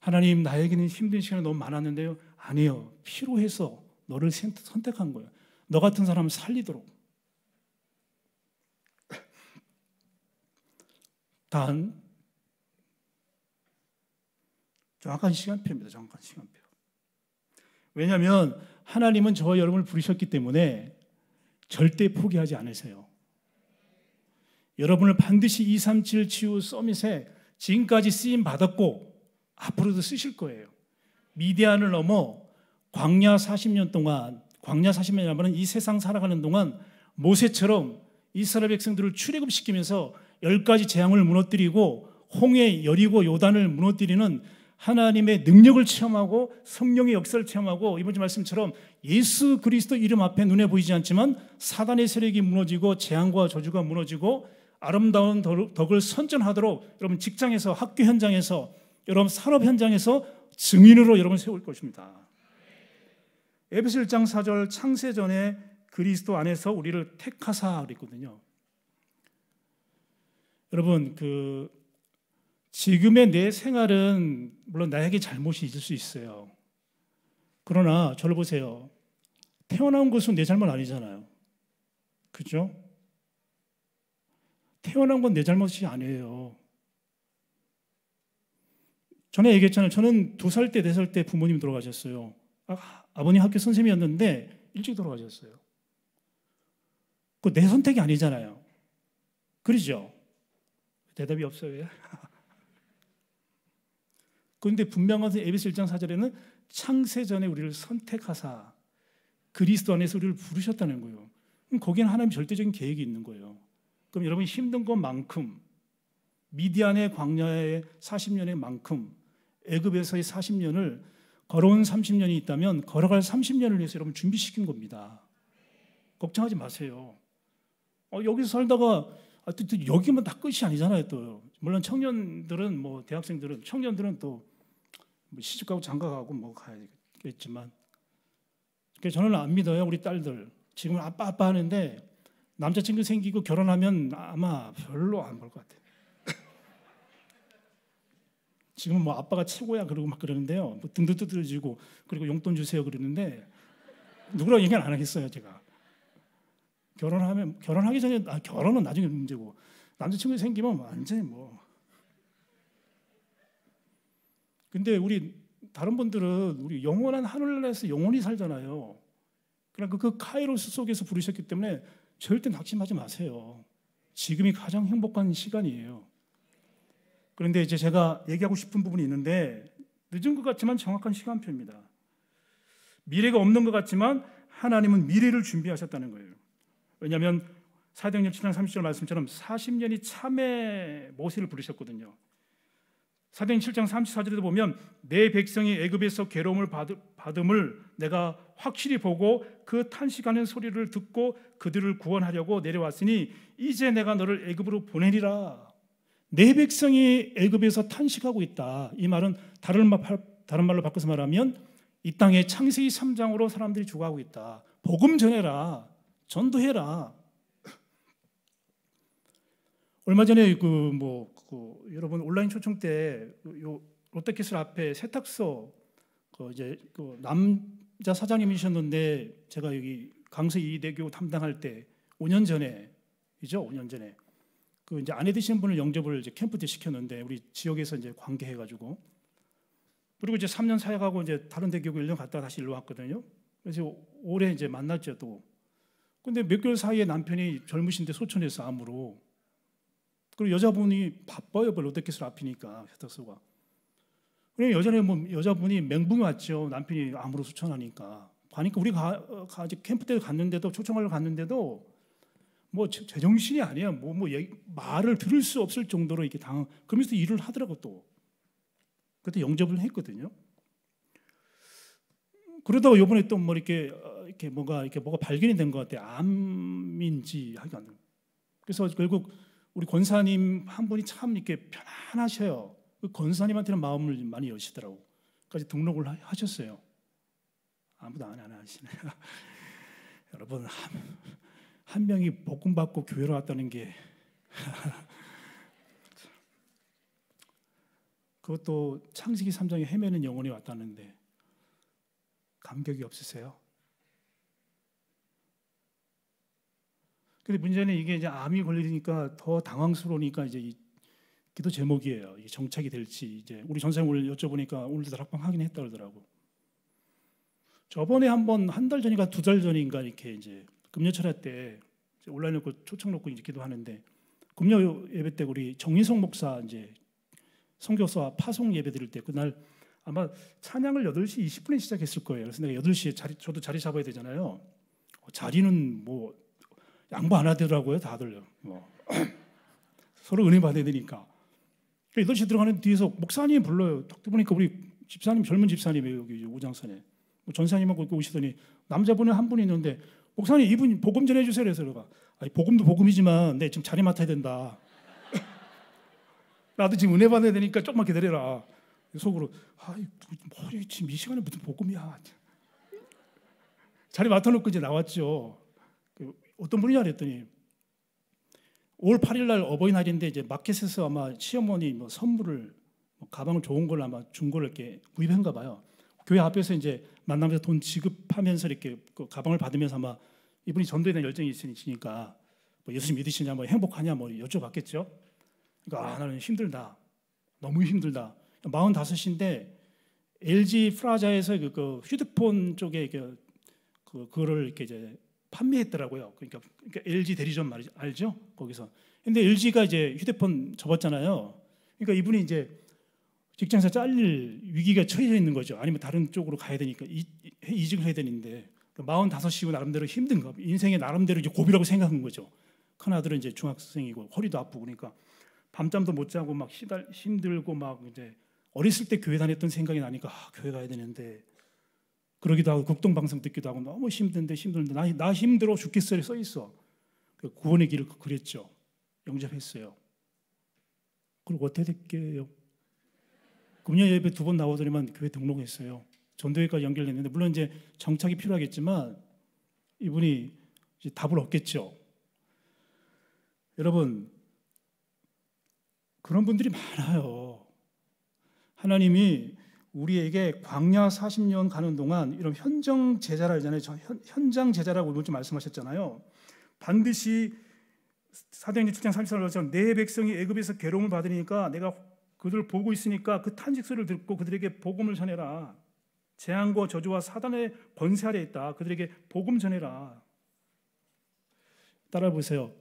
하나님, 나에게는 힘든 시간이 너무 많았는데요. 아니요. 필요해서 너를 선택한 거예요. 너 같은 사람을 살리도록. 단 정확한 시간표입니다. 정확한 시간표. 왜냐하면 하나님은 저와 여러분을 부르셨기 때문에 절대 포기하지 않으세요. 여러분을 반드시 237 치유 서밋에 지금까지 쓰임 받았고 앞으로도 쓰실 거예요. 미디안을 넘어 광야 40년 동안 광야 40년이라면 이 세상 살아가는 동안 모세처럼 이스라엘 백성들을 출애굽시키면서 열 가지 재앙을 무너뜨리고 홍해 여리고 요단을 무너뜨리는 하나님의 능력을 체험하고 성령의 역사를 체험하고 이번 주 말씀처럼 예수 그리스도 이름 앞에 눈에 보이지 않지만 사단의 세력이 무너지고 재앙과 저주가 무너지고 아름다운 덕을 선전하도록 여러분 직장에서 학교 현장에서 여러분 산업 현장에서 증인으로 여러분 세울 것입니다. 에베소 1장 4절 창세 전에 그리스도 안에서 우리를 택하사 그랬거든요. 여러분 그 지금의 내 생활은 물론 나에게 잘못이 있을 수 있어요. 그러나 저를 보세요. 태어난 것은 내 잘못 아니잖아요. 그죠? 태어난 건 내 잘못이 아니에요. 전에 얘기했잖아요. 저는 두 살 때, 네 살 때 부모님 이 돌아가셨어요. 아, 버님 학교 선생님이었는데 일찍 돌아가셨어요. 그거내 선택이 아니잖아요. 그러죠? 대답이 없어요. 예. 그런데 분명한 에베소 1장 4절에는 창세 전에 우리를 선택하사 그리스도 안에서 우리를 부르셨다는 거예요. 그럼 거기는 하나님 절대적인 계획이 있는 거예요. 그럼 여러분 힘든 것만큼 미디안의 광야의 40년의 만큼 애굽에서의 40년을 걸어온 30년이 있다면 걸어갈 30년을 위해서 여러분 준비시킨 겁니다. 걱정하지 마세요. 어, 여기 살다가 아, 또, 또 여기만 다 끝이 아니잖아요. 또 물론 청년들은 뭐 대학생들은 청년들은 또 뭐 시집가고 장가가고 뭐 가야겠지만 저는 안 믿어요. 우리 딸들 지금 아빠 아빠 하는데 남자친구 생기고 결혼하면 아마 별로 안 볼 것 같아요. 지금뭐 아빠가 최고야 그러고 막 그러는데요. 뭐 등도 두드려지고 그리고 용돈 주세요 그러는데 누구랑 얘기는 안 하겠어요 제가. 결혼하면 결혼하기 전에 아, 결혼은 나중에 문제고 남자친구 생기면 완전 뭐. 근데 우리 다른 분들은 우리 영원한 하늘나라에서 영원히 살잖아요. 그러니까 그, 그 카이로스 속에서 부르셨기 때문에 절대 낙심하지 마세요. 지금이 가장 행복한 시간이에요. 그런데 이제 제가 얘기하고 싶은 부분이 있는데 늦은 것 같지만 정확한 시간표입니다. 미래가 없는 것 같지만 하나님은 미래를 준비하셨다는 거예요. 왜냐하면 사도행전 7장 30절 말씀처럼 40년이 참에 모세를 부르셨거든요. 사도행전 7장 34절에도 보면 내 백성이 애굽에서 괴로움을 받음을 내가 확실히 보고 그 탄식하는 소리를 듣고 그들을 구원하려고 내려왔으니 이제 내가 너를 애굽으로 보내리라. 내 백성이 애굽에서 탄식하고 있다. 이 말은 다른, 말, 다른 말로 바꿔서 말하면 이 땅에 창세기 3장으로 사람들이 죽어가고 있다. 복음 전해라. 전도해라. 얼마 전에 그뭐 그 여러분 온라인 초청 때요 롯데캐슬 앞에 세탁소 그 이제 그 남자 사장님이셨는데 제가 여기 강서 이대교 담당할 때 5년 전에이죠 5년 전에 그 이제 아내 되시는 분을 영접을 이제 캠프 때 시켰는데 우리 지역에서 이제 관계해 가지고 그리고 이제 3년 사역하고 이제 다른 대교구 1년 갔다 다시 일로 왔거든요. 그래서 올해 이제 만났죠 또. 근데 몇 개월 사이에 남편이 젊으신데 소천에서 암으로 그리고 여자분이 바빠요 로데캐슬 앞이니까 세탁소가. 그냥 여전히 뭐 여자분이 맹붕이 왔죠 남편이 암으로 소천하니까. 가니까 우리 가, 어, 가 캠프 때 갔는데도 초청하러 갔는데도 뭐 제정신이 아니야. 뭐뭐 뭐, 뭐 말을 들을 수 없을 정도로 이렇게 당 그러면서 일을 하더라고 또. 그때 영접을 했거든요. 그러다가 요번에 또 뭐 이렇게 어, 이렇게 뭔가 이렇게 뭐가 발견이 된 것 같아. 암인지 하여간 그래서 결국 우리 권사님 한 분이 참 이렇게 편안하셔요. 그 권사님한테는 마음을 많이 여시더라고. 까지 등록을 하셨어요. 아무도 안 하시네. 요 여러분 한 명이 복음 받고 교회로 왔다는 게 그것도 창세기 3장에 헤매는 영혼이 왔다는데 감격이 없으세요? 근데 문제는 이게 이제 암이 걸리니까 더 당황스러우니까 이제 기도 제목이에요. 이게 정착이 될지 이제 우리 전사 오늘 여쭤보니까 오늘도 다락방 확인했다 그러더라고. 저번에 한번 한 달 전인가 두 달 전인가 이렇게 이제 금요 철학 때 온라인 놓고 초청 놓고 이제 기도하는데 금요 예배 때 우리 정인성 목사 이제 성교사 파송 예배 드릴 때 그날 아마 찬양을 8시 20분에 시작했을 거예요. 그래서 내가 8시에 자리, 저도 자리 잡아야 되잖아요. 어, 자리는 뭐 양보 안 하더라고요, 다들. 뭐. 서로 은혜 받아야 되니까. 8시 그러니까 들어가는 뒤에서 목사님 불러요. 딱 보니까 우리 집사님, 젊은 집사님이 여기 오장산에. 뭐 전사님하고 오시더니 남자분이 한 분이 있는데 목사님 이분 복음 전해주세요. 그래서 내가 아니, 복음도 복음이지만 내 네, 지금 자리 맡아야 된다. 나도 지금 은혜 받아야 되니까 조금만 기다려라. 속으로 아이 머리 지금 이 시간에 무슨 복음이야. 자리 맡아놓고 이제 나왔죠. 그 어떤 분이냐 그랬더니 올 8일 날 어버이날인데 이제 마켓에서 아마 시어머니 뭐 선물을 뭐가방 좋은 걸 아마 준걸 이렇게 구입한가 봐요. 교회 앞에서 이제 만나면서 돈 지급하면서 이렇게 그 가방을 받으면서 아마 이분이 전도에 대한 열정이 있으시니까 뭐예수 믿으시냐, 뭐 행복하냐, 뭐 여쭤봤겠죠. 그러니까 아, 나는 힘들다, 너무 힘들다. 45인데 LG 프라자에서 그, 그 휴대폰 쪽에 그, 그 그거를 이렇게 이제 판매했더라고요. 그러니까, 그러니까 LG 대리점 말이죠, 알죠? 거기서. 근데 LG가 이제 휴대폰 접었잖아요. 그러니까 이분이 이제 직장에서 잘릴 위기가 처해져 있는 거죠. 아니면 다른 쪽으로 가야 되니까 이, 이직을 해야 되는데 45이고 그 나름대로 힘든 거, 인생의 나름대로 이제 고비라고 생각한 거죠. 큰 아들은 이제 중학생이고 허리도 아프고 그러니까 밤잠도 못 자고 막 시달, 힘들고 막 이제 어렸을 때 교회 다녔던 생각이 나니까 아, 교회 가야 되는데 그러기도 하고 극동 방송 듣기도 하고 너무 힘든데 힘든데 나, 나 힘들어 죽겠어요 써 있어 그 구원의 길을 그, 그랬죠 영접했어요 그리고 어떻게 됐게요 금요 예배 두 번 나오더니만 교회 등록했어요 전도회까지 연결됐는데 물론 이제 정착이 필요하겠지만 이분이 답을 얻겠죠. 여러분 그런 분들이 많아요. 하나님이 우리에게 광야 40년 가는 동안 이런 현장 제자라 하잖아 현, 장 제자라고 오늘 말씀하셨잖아요. 반드시 사도행전 7장 34절처럼 내 백성이 애굽에서 괴로움을 받으니까 내가 그들을 보고 있으니까 그 탄식소를 듣고 그들에게 복음을 전해라. 재앙과 저주와 사단의 권세 아래 있다. 그들에게 복음 전해라. 따라 보세요.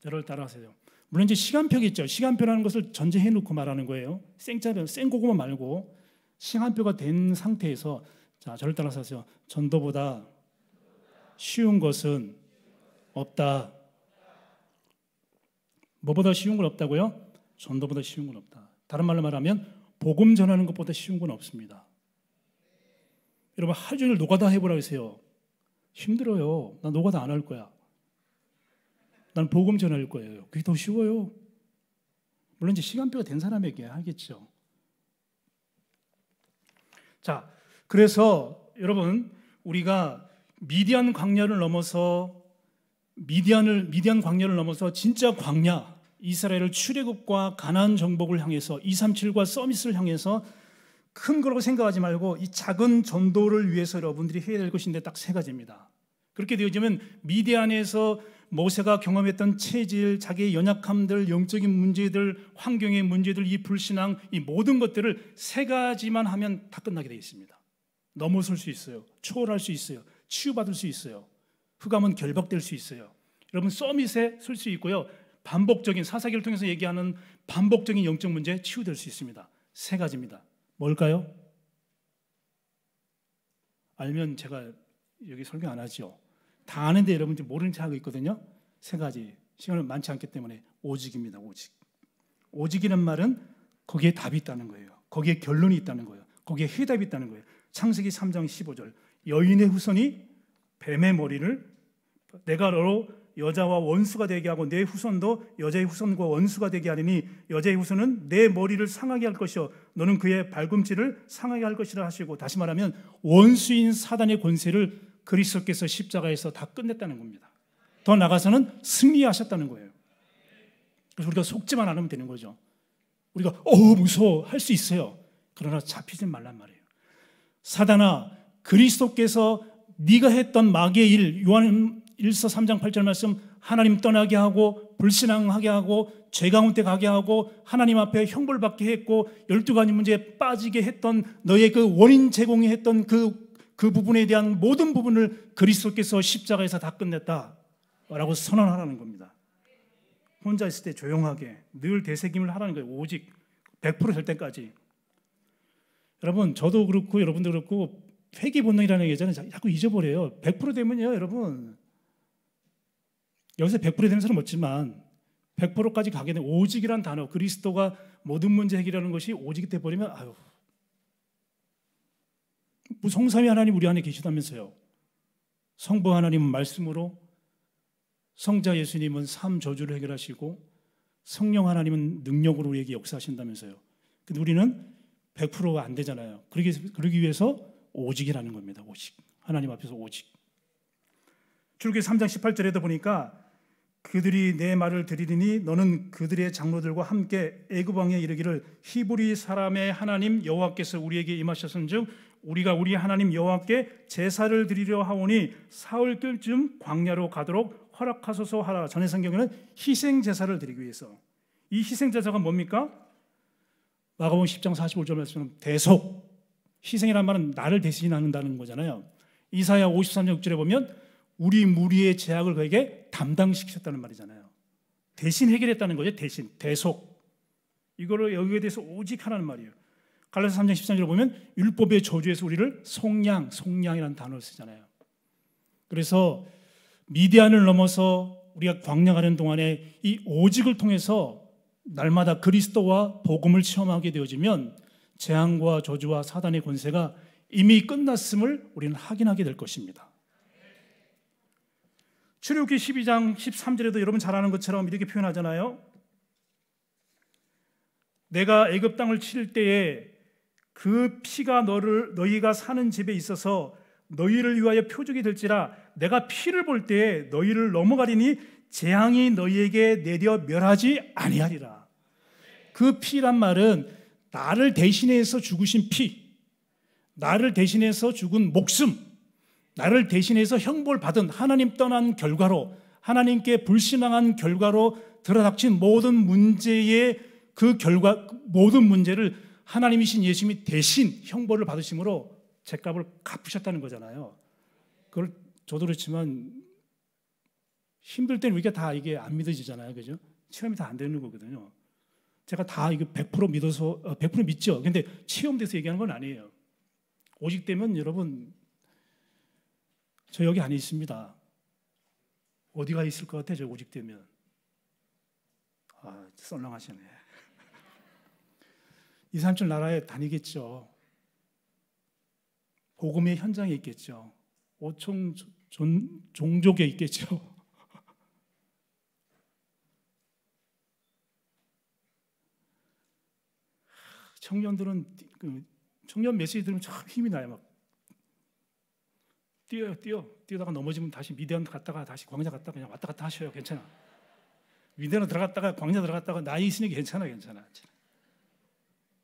저를 따라하세요. 물론 이제 시간표가 있죠. 시간표라는 것을 전제해 놓고 말하는 거예요. 생짜면 생고구마 말고 시간표가 된 상태에서 자 저를 따라서 하세요. 전도보다 쉬운 것은 없다. 뭐보다 쉬운 건 없다고요? 전도보다 쉬운 건 없다. 다른 말로 말하면 복음 전하는 것보다 쉬운 건 없습니다. 여러분 하루 종일 노가다 해보라 하세요 힘들어요. 난 노가다 안 할 거야. 난 복음 전할 거예요. 그게 더 쉬워요. 물론 이제 시간표가 된 사람에게 하겠죠. 자, 그래서 여러분 우리가 미디안 광야를 넘어서 미디안을 미디안 광야를 넘어서 진짜 광야 이스라엘을 출애굽과 가나 정복을 향해서 237과 서밋을 향해서 큰 거라고 생각하지 말고 이 작은 전도를 위해서 여러분들이 해야 될 것인데 딱 세 가지입니다. 그렇게 되어지면 미디안에서 모세가 경험했던 체질, 자기의 연약함들, 영적인 문제들, 환경의 문제들, 이 불신앙, 이 모든 것들을 세 가지만 하면 다 끝나게 되어 있습니다. 넘어설 수 있어요. 초월할 수 있어요. 치유받을 수 있어요. 흑암은 결박될 수 있어요. 여러분 서밋에 설 수 있고요. 반복적인 사사기를 통해서 얘기하는 반복적인 영적 문제 치유될 수 있습니다. 세 가지입니다. 뭘까요? 알면 제가 여기 설명 안 하죠. 다 아는데 여러분 지 모르는 체 하고 있거든요. 세 가지. 시간은 많지 않기 때문에 오직입니다. 오직. 오직이란 말은 거기에 답이 있다는 거예요. 거기에 결론이 있다는 거예요. 거기에 해답이 있다는 거예요. 창세기 3장 15절. 여인의 후손이 뱀의 머리를 내가 너로 여자와 원수가 되게 하고 내 후손도 여자의 후손과 원수가 되게 하리니 여자의 후손은 내 머리를 상하게 할 것이요 너는 그의 발꿈치를 상하게 할 것이라 하시고 다시 말하면 원수인 사단의 권세를 그리스도께서 십자가에서 다 끝냈다는 겁니다. 더 나가서는 승리하셨다는 거예요. 그래서 우리가 속지만 않으면 되는 거죠. 우리가 어우 무서워 할 수 있어요. 그러나 잡히지 말란 말이에요. 사단아 그리스도께서 네가 했던 마귀의 일 요한 1서 3장 8절 말씀 하나님 떠나게 하고 불신앙하게 하고 죄 가운데 가게 하고 하나님 앞에 형벌받게 했고 12가지 문제에 빠지게 했던 너의 그 원인 제공이 했던 그, 그 부분에 대한 모든 부분을 그리스도께서 십자가에서 다 끝냈다 라고 선언하라는 겁니다 혼자 있을 때 조용하게 늘 되새김을 하라는 거예요 오직 100%될 때까지 여러분 저도 그렇고 여러분도 그렇고 회기 본능이라는 얘기잖아요. 자꾸 잊어버려요. 100% 되면요, 여러분 여기서 100% 되는 사람 없지만 100%까지 가게 된 오직이란 단어 그리스도가 모든 문제 해결하는 것이 오직이 돼버리면 아유 무성삼위 뭐 하나님 우리 안에 계시다면서요 성부 하나님은 말씀으로 성자 예수님은 삶 저주를 해결하시고 성령 하나님은 능력으로 우리에게 역사하신다면서요 근데 우리는 100%가 안 되잖아요 그러기, 그러기 위해서 오직이라는 겁니다 오직 하나님 앞에서 오직 출기 3장 18절에도 보니까 그들이 내 말을 들으리니 너는 그들의 장로들과 함께 애굽 왕에 이르기를 히브리 사람의 하나님 여호와께서 우리에게 임하셨은즉 우리가 우리 하나님 여호와께 제사를 드리려 하오니 사흘 뜰쯤 광야로 가도록 허락하소서 하라. 전해 성경에는 희생 제사를 드리기 위해서 이 희생 제사가 뭡니까? 마가복음 10장 45절 말씀은 대속 희생이란 말은 나를 대신는다는 거잖아요. 이사야 53장 6절에 보면 우리 무리의 제약을 그에게 담당시켰다는 말이잖아요. 대신 해결했다는 거죠. 대신 대속. 이거를 여기에 대해서 오직 하라는 말이에요. 갈라디아 3장 13절을 보면 율법의 저주에서 우리를 속량, 속량이라는 단어를 쓰잖아요. 그래서 미디안을 넘어서 우리가 광야가는 동안에 이 오직을 통해서 날마다 그리스도와 복음을 체험하게 되어지면 재앙과 저주와 사단의 권세가 이미 끝났음을 우리는 확인하게 될 것입니다. 출애굽기 12장 13절에도 여러분 잘 아는 것처럼 이렇게 표현하잖아요. 내가 애굽 땅을 칠 때에 그 피가 너를 너희가 사는 집에 있어서 너희를 위하여 표적이 될지라 내가 피를 볼 때에 너희를 넘어가리니 재앙이 너희에게 내려 멸하지 아니하리라. 그 피란 말은 나를 대신해서 죽으신 피, 나를 대신해서 죽은 목숨, 나를 대신해서 형벌 받은 하나님 떠난 결과로 하나님께 불신앙한 결과로 드러닥친 모든 문제의 그 결과 모든 문제를 하나님이신 예수님이 대신 형벌을 받으심으로 죄값을 갚으셨다는 거잖아요. 그걸 저도 그렇지만 힘들 때는 우리가 다 이게 안 믿어지잖아요. 그죠? 체험이 다 안 되는 거거든요. 제가 다 이거 100% 믿어서 100% 어, 믿죠. 근데 체험돼서 얘기하는 건 아니에요. 오직 되면 여러분 저 여기 안에 있습니다. 어디가 있을 것 같아? 저 오직되면. 아, 썰렁하시네. 2, 3주 나라에 다니겠죠. 복음의 현장에 있겠죠. 오총 종, 종족에 있겠죠. 청년들은 그 청년 메시지 들으면 참 힘이 나요. 막 뛰어요, 뛰어. 뛰다가 넘어지면 다시 미대원 갔다가 다시 광야 갔다가 그냥 왔다 갔다 하셔요. 괜찮아. 미대원 들어갔다가 광야 들어갔다가 나이 있으니까 괜찮아, 괜찮아.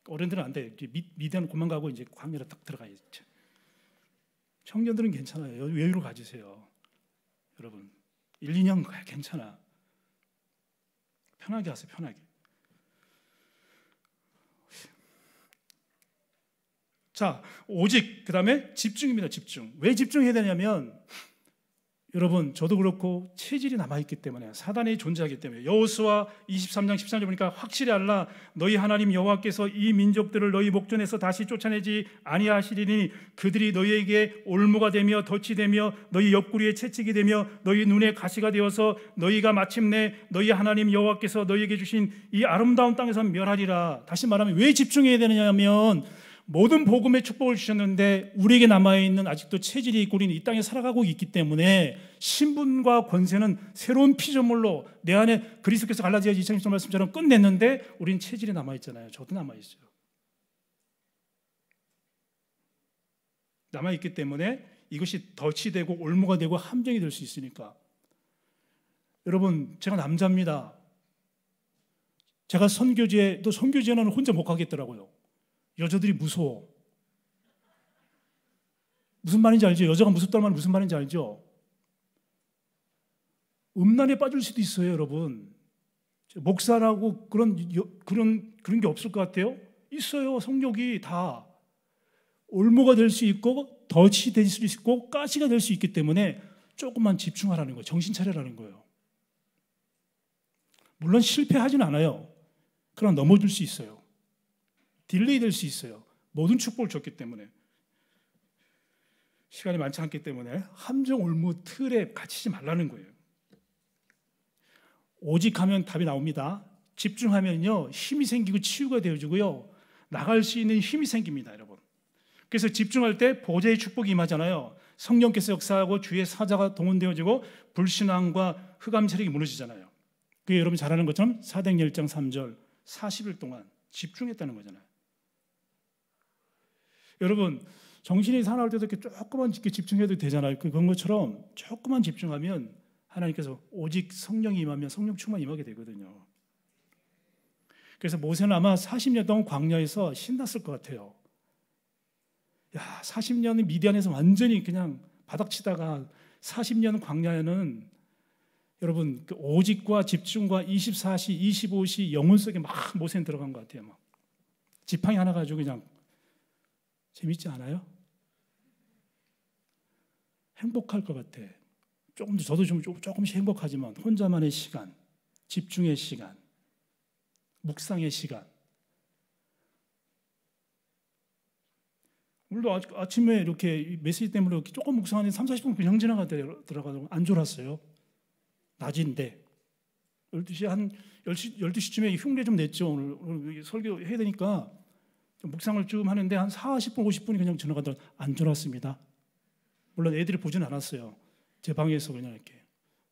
어른들은 안 돼. 이제 미, 대원 그만 가고 이제 광야로 딱 들어가야지. 청년들은 괜찮아요. 여유로 가지세요. 여러분. 1, 2년 가야 괜찮아. 편하게 하세요, 편하게. 자, 오직 그다음에 집중입니다. 집중. 왜 집중해야 되냐면 여러분 저도 그렇고 체질이 남아있기 때문에 사단이 존재하기 때문에 여호수아 23장 13절 보니까 확실히 알라 너희 하나님 여호와께서 이 민족들을 너희 목전에서 다시 쫓아내지 아니하시리니 그들이 너희에게 올무가 되며 덫이 되며 너희 옆구리에 채찍이 되며 너희 눈에 가시가 되어서 너희가 마침내 너희 하나님 여호와께서 너희에게 주신 이 아름다운 땅에서 멸하리라 다시 말하면 왜 집중해야 되느냐면 하 모든 복음의 축복을 주셨는데 우리에게 남아있는 아직도 체질이 꼬리는 이 땅에 살아가고 있기 때문에 신분과 권세는 새로운 피조물로 내 안에 그리스도께서 갈라디아서 2장1절 말씀처럼 끝냈는데 우린 체질이 남아있잖아요. 저도 남아있어요. 남아있기 때문에 이것이 덫이 되고 올무가 되고 함정이 될 수 있으니까 여러분 제가 남자입니다. 제가 선교지에 또선교지는 혼자 못 가겠더라고요. 여자들이 무서워. 무슨 말인지 알죠? 여자가 무섭다는 말은 무슨 말인지 알죠? 음란에 빠질 수도 있어요, 여러분. 목사라고 그런 그런 그런 게 없을 것 같아요? 있어요. 성욕이 다 올무가 될 수 있고 덫이 될수 있고 가시가 될 수 있기 때문에 조금만 집중하라는 거예요. 정신 차려라는 거예요. 물론 실패하진 않아요. 그러나 넘어질 수 있어요. 딜레이 될 수 있어요. 모든 축복을 줬기 때문에. 시간이 많지 않기 때문에 함정 올무 틀에 갇히지 말라는 거예요. 오직 하면 답이 나옵니다. 집중하면요 힘이 생기고 치유가 되어지고요 나갈 수 있는 힘이 생깁니다, 여러분. 그래서 집중할 때 보좌의 축복이 임하잖아요. 성령께서 역사하고 주의 사자가 동원되어지고 불신앙과 흑암 세력이 무너지잖아요. 그게 여러분 잘 아는 것처럼 사도행전 1장 3절 40일 동안 집중했다는 거잖아요. 여러분 정신이 사나울 때도 이렇게 조금만 집중해도 되잖아요. 그, 그런 것처럼 조금만 집중하면 하나님께서 오직 성령이 임하면 성령 충만 임하게 되거든요. 그래서 모세는 아마 40년 동안 광야에서 신났을 것 같아요. 야, 40년은 미디안에서 완전히 그냥 바닥치다가 40년 광야에는 여러분 그 오직과 집중과 24시, 25시 영혼 속에 막 모세는 들어간 것 같아요. 막 지팡이 하나 가지고 그냥 재밌지 않아요? 행복할 것 같아. 조금 저도 좀 조금씩 행복하지만 혼자만의 시간, 집중의 시간, 묵상의 시간. 물론 아침에 이렇게 메시지 때문에 이렇게 조금 묵상하는 3, 40분 그냥 지나가더라고요. 안 졸았어요. 낮인데. 12시 한 10시, 12시쯤에 흉내 좀 냈죠. 오늘, 오늘 설교 해야 되니까 묵상을 쭉 하는데 한 40분, 50분이 그냥 전화가 안 들어왔습니다. 물론 애들이 보진 않았어요. 제 방에서 그냥 이렇게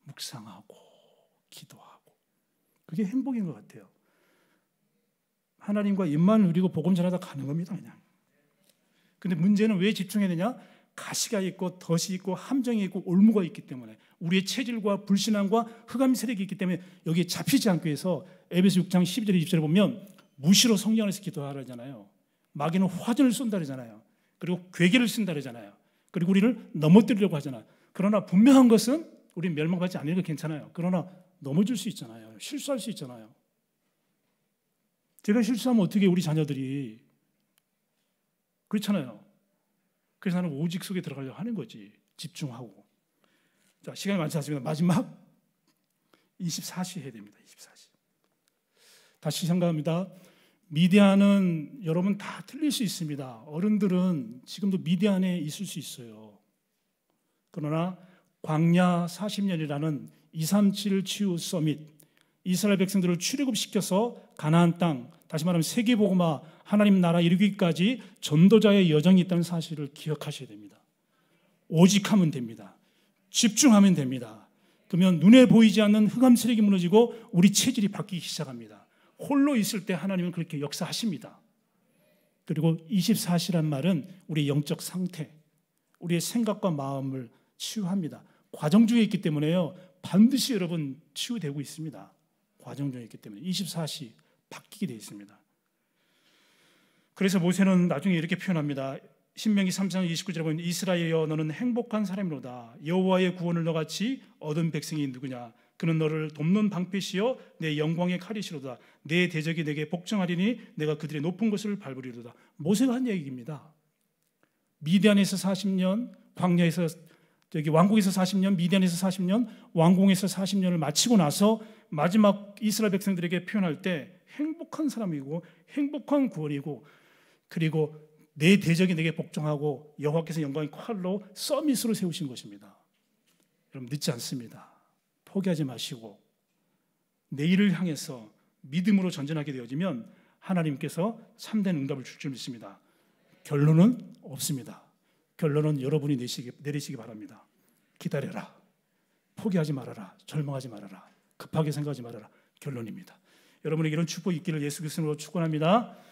묵상하고 기도하고 그게 행복인 것 같아요. 하나님과 입만 누리고 복음 전하다 가는 겁니다, 그냥. 근데 문제는 왜 집중해야 되냐? 가시가 있고 덫이 있고 함정이 있고 올무가 있기 때문에 우리의 체질과 불신앙과 흑암 세력이 있기 때문에 여기에 잡히지 않기 위해서 에베소 6장 1 2절 20절에 보면 무시로 성령 안 기도하라잖아요. 마귀는 화전을 쏜다 그러잖아요. 그리고 괴계를 쓴다 그러잖아요. 그리고 우리를 넘어뜨리려고 하잖아요. 그러나 분명한 것은 우리 멸망받지 않으니까 괜찮아요. 그러나 넘어질 수 있잖아요. 실수할 수 있잖아요. 제가 실수하면 어떻게 우리 자녀들이 그렇잖아요. 그래서 나는 오직 속에 들어가려고 하는 거지. 집중하고. 자, 시간이 많지 않습니다. 마지막 24시 해야 됩니다. 24시. 다시 생각합니다. 미디안은 여러분 다 틀릴 수 있습니다. 어른들은 지금도 미디안에 있을 수 있어요. 그러나 광야 40년이라는 237치우 서밋 이스라엘 백성들을 출애굽시켜서 가나안 땅 다시 말하면 세계 복음화 하나님 나라 이루기까지 전도자의 여정이 있다는 사실을 기억하셔야 됩니다. 오직 하면 됩니다. 집중하면 됩니다. 그러면 눈에 보이지 않는 흑암 세력이 무너지고 우리 체질이 바뀌기 시작합니다. 홀로 있을 때 하나님은 그렇게 역사하십니다. 그리고 24시란 말은 우리 영적 상태, 우리의 생각과 마음을 치유합니다. 과정중에 있기 때문에요. 반드시 여러분 치유되고 있습니다. 과정중에 있기 때문에 24시 바뀌게 되어 있습니다. 그래서 모세는 나중에 이렇게 표현합니다. 신명기 3장 29절에 보면 이스라엘여 너는 행복한 사람이로다. 여호와의 구원을 너같이 얻은 백성이 누구냐? 그는 너를 돕는 방패시여 내 영광의 칼이시로다. 내 대적이 내게 복종하리니 내가 그들의 높은 곳을 밟으리로다. 모세가 한 얘기입니다. 미디안에서 40년, 광야에서 저기왕궁에서 40년, 미디안에서 40년, 왕궁에서 40년을 마치고 나서 마지막 이스라엘 백성들에게 표현할 때 행복한 사람이고 행복한 구원이고 그리고 내 대적이 내게 복종하고 여호와께서 영광의 칼로 서밋으로 세우신 것입니다. 여러분 늦지 않습니다. 포기하지 마시고 내일을 향해서 믿음으로 전진하게 되어지면 하나님께서 참된 응답을 줄 줄 믿습니다. 결론은 없습니다. 결론은 여러분이 내시기, 내리시기 바랍니다. 기다려라. 포기하지 말아라. 절망하지 말아라. 급하게 생각하지 말아라. 결론입니다. 여러분에게 이런 축복이 있기를 예수 그리스도로 축원합니다.